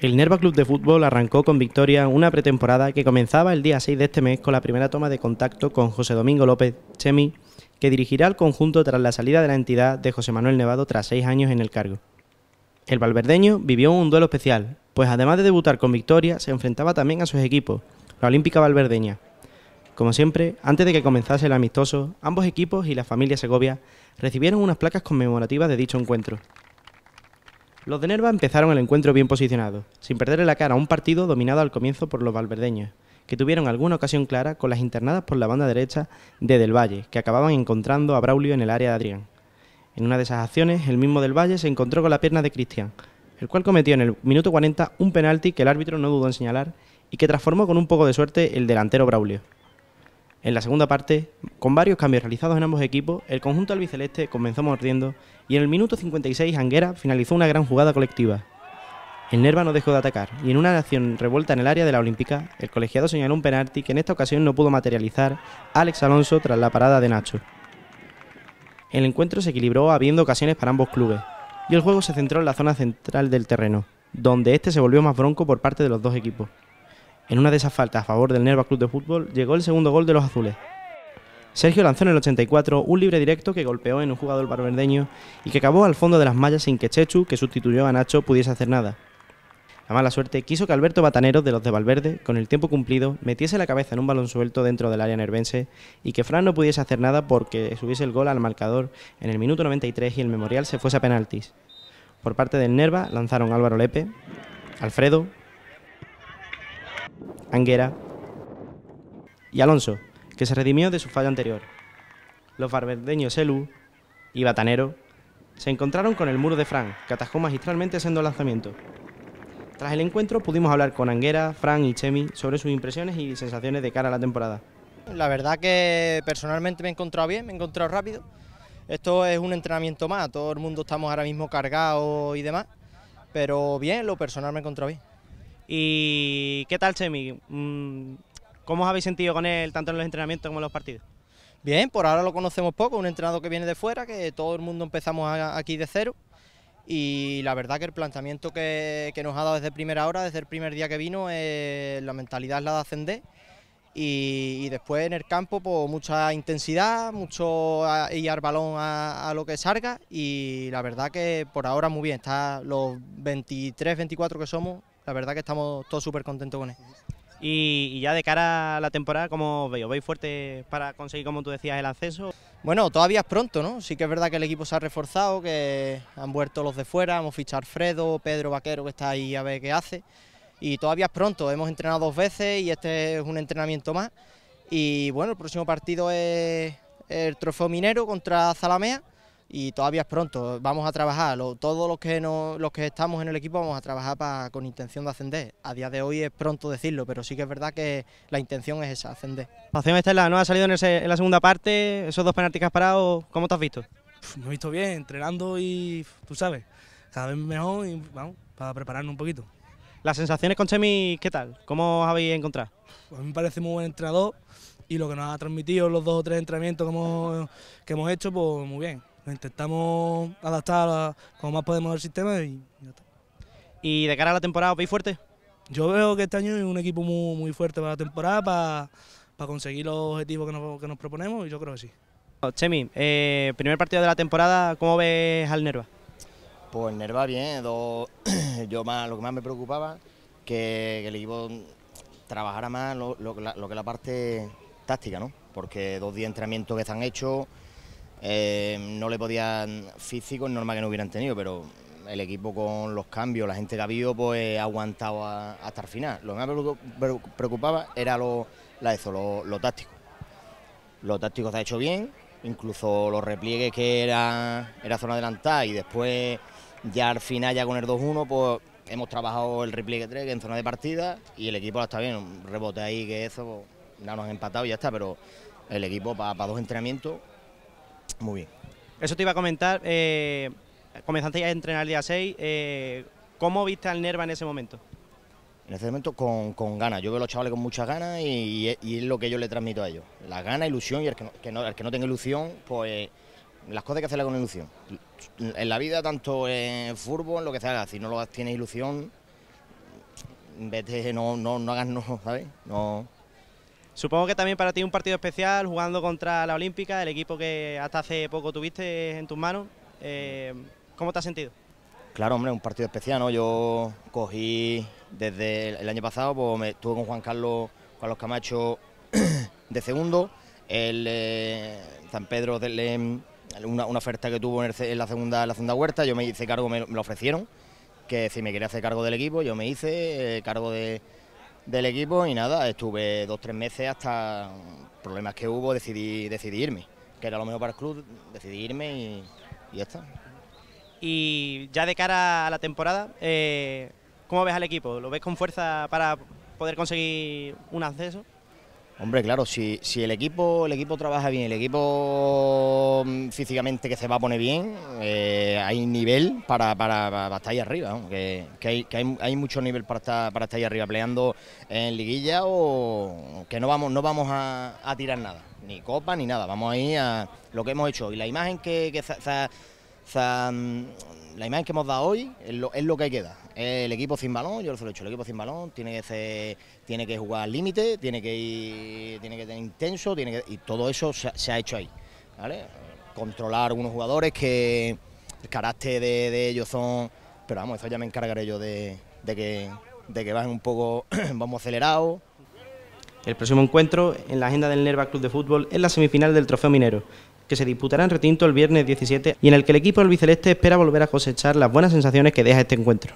El Nerva Club de Fútbol arrancó con victoria una pretemporada que comenzaba el día 6 de este mes con la primera toma de contacto con José Domingo López Chemi, que dirigirá al conjunto tras la salida de la entidad de José Manuel Nevado tras seis años en el cargo. El valverdeño vivió un duelo especial, pues además de debutar con victoria, se enfrentaba también a sus equipos, la Olímpica Valverdeña. Como siempre, antes de que comenzase el amistoso, ambos equipos y la familia Segovia recibieron unas placas conmemorativas de dicho encuentro. Los de Nerva empezaron el encuentro bien posicionados, sin perderle la cara a un partido dominado al comienzo por los valverdeños, que tuvieron alguna ocasión clara con las internadas por la banda derecha de Del Valle, que acababan encontrando a Braulio en el área de Adrián. En una de esas acciones, el mismo Del Valle se encontró con la pierna de Cristian, el cual cometió en el minuto 40 un penalti que el árbitro no dudó en señalar y que transformó con un poco de suerte el delantero Braulio. En la segunda parte, con varios cambios realizados en ambos equipos, el conjunto albiceleste comenzó mordiendo y en el minuto 56 Anguera finalizó una gran jugada colectiva. El Nerva no dejó de atacar y en una acción revuelta en el área de la Olímpica, el colegiado señaló un penalti que en esta ocasión no pudo materializar Alex Alonso tras la parada de Nacho. El encuentro se equilibró habiendo ocasiones para ambos clubes y el juego se centró en la zona central del terreno, donde este se volvió más bronco por parte de los dos equipos. En una de esas faltas a favor del Nerva Club de Fútbol llegó el segundo gol de los azules. Sergio lanzó en el 84 un libre directo que golpeó en un jugador barberdeño y que acabó al fondo de las mallas sin que Chechu, que sustituyó a Nacho, pudiese hacer nada. La mala suerte quiso que Alberto Batanero, de los de Valverde, con el tiempo cumplido, metiese la cabeza en un balón suelto dentro del área nervense y que Fran no pudiese hacer nada porque subiese el gol al marcador en el minuto 93 y el memorial se fuese a penaltis. Por parte del Nerva lanzaron Álvaro Lepe, Alfredo, Anguera y Alonso, que se redimió de su fallo anterior. Los barberdeños Elu y Batanero se encontraron con el muro de Fran, que atajó magistralmente haciendo lanzamiento. Tras el encuentro pudimos hablar con Anguera, Fran y Chemi sobre sus impresiones y sensaciones de cara a la temporada. La verdad que personalmente me he encontrado bien, me he encontrado rápido. Esto es un entrenamiento más, todo el mundo estamos ahora mismo cargados y demás, pero bien, lo personal me he encontrado bien. ¿Y qué tal, Chemi? Mm, ¿Cómo os habéis sentido con él tanto en los entrenamientos como en los partidos? Bien, por ahora lo conocemos poco, un entrenador que viene de fuera, que todo el mundo empezamos aquí de cero y la verdad que el planteamiento que, nos ha dado desde primera hora, desde el primer día que vino, eh, la mentalidad es la de ascender y, después en el campo pues, mucha intensidad, mucho y balón a, a, lo que salga y la verdad que por ahora muy bien, está los 23, 24 que somos la verdad que estamos todos súper contentos con él. Y, ya de cara a la temporada, ¿cómo veis? ¿Veis fuerte para conseguir, como tú decías, el acceso? Bueno, todavía es pronto, ¿no? Sí que es verdad que el equipo se ha reforzado, que han vuelto los de fuera, hemos fichado a Alfredo, Pedro Vaquero, que está ahí a ver qué hace. Y todavía es pronto, hemos entrenado dos veces y este es un entrenamiento más. Y bueno, el próximo partido es el Trofeo Minero contra Zalamea y todavía es pronto, vamos a trabajar, todos los que, no, los que estamos en el equipo vamos a trabajar con intención de ascender. A día de hoy es pronto decirlo, pero sí que es verdad que la intención es esa, ascender. -"Pasión Estela, no ha salido en, la segunda parte, esos dos penaltis que has parado, ¿cómo te has visto? Me he visto bien, entrenando y tú sabes, cada vez mejor y vamos, para prepararnos un poquito. Las sensaciones con Chemi, ¿qué tal? ¿Cómo os habéis encontrado? Pues a mí me parece muy buen entrenador y lo que nos ha transmitido los dos o tres entrenamientos que hemos hecho, pues muy bien. Pues intentamos adaptar como más podemos el sistema y, ya está. ¿Y de cara a la temporada os veis fuerte? Yo veo que este año es un equipo muy, fuerte para la temporada, para, para conseguir los objetivos que nos, proponemos y yo creo que sí. Oh, Chemi, eh, primer partido de la temporada, ¿cómo ves al Nerva? Pues Nerva bien, yo más, lo que más me preocupaba que, que el equipo trabajara más lo, que es la parte táctica, ¿no? Porque dos días de entrenamiento que han hecho... Eh, no le podían físico, es normal que no hubieran tenido, pero el equipo con los cambios, la gente que ha habido, pues ha aguantado hasta el final. Lo que más preocupaba era lo, la eso, lo, táctico. Lo táctico se ha hecho bien, incluso los repliegues que era, era zona adelantada y después ya al final, ya con el 2-1, pues hemos trabajado el repliegue 3 en zona de partida y el equipo está bien, un rebote ahí que eso, pues, nada no nos han empatado y ya está, pero el equipo para dos entrenamientos muy bien. Eso te iba a comentar, eh, comenzaste ya a entrenar el día 6, eh, ¿cómo viste al Nerva en ese momento? En ese momento con, ganas, yo veo a los chavales con muchas ganas y, es lo que yo le transmito a ellos. La gana, ilusión y el que no, que no tenga ilusión, pues las cosas hay que hacerlas con ilusión. En la vida, tanto en fútbol, en lo que sea, si no lo tienes ilusión, no, no, no hagas no, ¿sabes? No Supongo que también para ti un partido especial jugando contra la Olímpica, el equipo que hasta hace poco tuviste en tus manos. Eh, ¿Cómo te has sentido? Claro, hombre, un partido especial, ¿no? Yo cogí desde el año pasado, pues me estuve con Juan Carlos, los Camacho de segundo, el eh, San Pedro una, oferta que tuvo en, la segunda la segunda huerta, yo me hice cargo, me, lo ofrecieron, que si me quería hacer cargo del equipo, yo me hice eh, cargo de, del equipo y nada, estuve dos, tres meses hasta problemas que hubo, decidí, decidirme que era lo mejor para el club, decidirme y, ya está. Y ya de cara a la temporada, eh, ¿cómo ves al equipo? ¿Lo ves con fuerza para poder conseguir un acceso? Hombre, claro, si, si el equipo, el equipo trabaja bien, el equipo físicamente que se va a poner bien, eh, hay nivel para, para, estar ahí arriba, que, hay, que hay, mucho nivel para estar, para estar ahí arriba, peleando en liguilla o que no vamos, no vamos a, a tirar nada, ni copa ni nada, vamos a ir a lo que hemos hecho. Y la imagen que, que mm, la imagen que hemos dado hoy es lo, es lo que queda. El equipo sin balón, yo lo he hecho, el equipo sin balón tiene que ser, tiene que jugar al límite, tiene que ir, tiene que tener intenso, tiene y todo eso se, se ha hecho ahí. ¿vale? controlar unos jugadores que el carácter de, ellos son... Pero vamos, eso ya me encargaré yo de, que, de que bajen un poco, vamos acelerado El próximo encuentro en la agenda del Nerva Club de Fútbol es la semifinal del Trofeo Minero, que se disputará en Retinto el viernes 17 y en el que el equipo albiceleste espera volver a cosechar las buenas sensaciones que deja este encuentro.